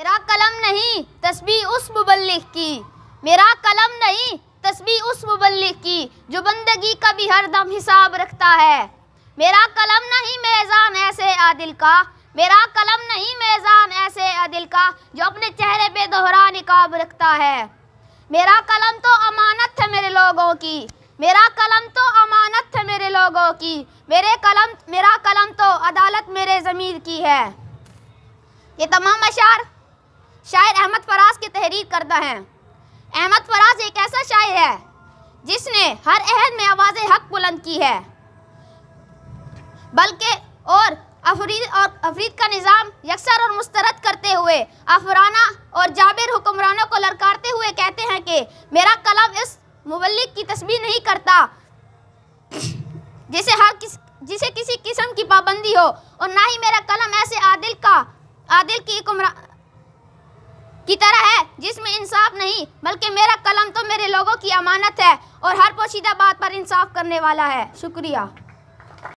मेरा कलम नहीं तस्बी उस मुबलिक की मेरा कलम नहीं तस्बी उस मुबलिक की जो बंदगी का भी हर दम हिसाब रखता है मेरा कलम नहीं मेज़ान ऐसे आदिल का मेरा कलम नहीं मेज़ान ऐसे आदिल का जो अपने चेहरे पे दोहरा निकाब रखता है मेरा कलम तो अमानत है मेरे लोगों की मेरा कलम तो अमानत है मेरे लोगों की मेरे कलम मेरा कलम तो अदालत मेरे ज़मीर की है ये तमाम अशार की तहरीर करता है अहमद फराज एक ऐसा शायर है जिसने हर अहद में आवाज़ हक बुलंद की है बल्कि और अफरीद और अफरीद का निज़ाम यकसर और मुस्तरद करते हुए अफराना और जाबिर हुक्मरानों को लड़कारते हुए कहते हैं कि मेरा कलम इस मुबलिक की तस्वीर नहीं करता जिसे हर किस जिसे किसी किस्म की पाबंदी हो और ना ही मेरा कलम ऐसे आदिल का आदिल की की तरह जिसमें इंसाफ नहीं बल्कि मेरा कलम तो मेरे लोगों की अमानत है और हर पोशीदा बात पर इंसाफ करने वाला है शुक्रिया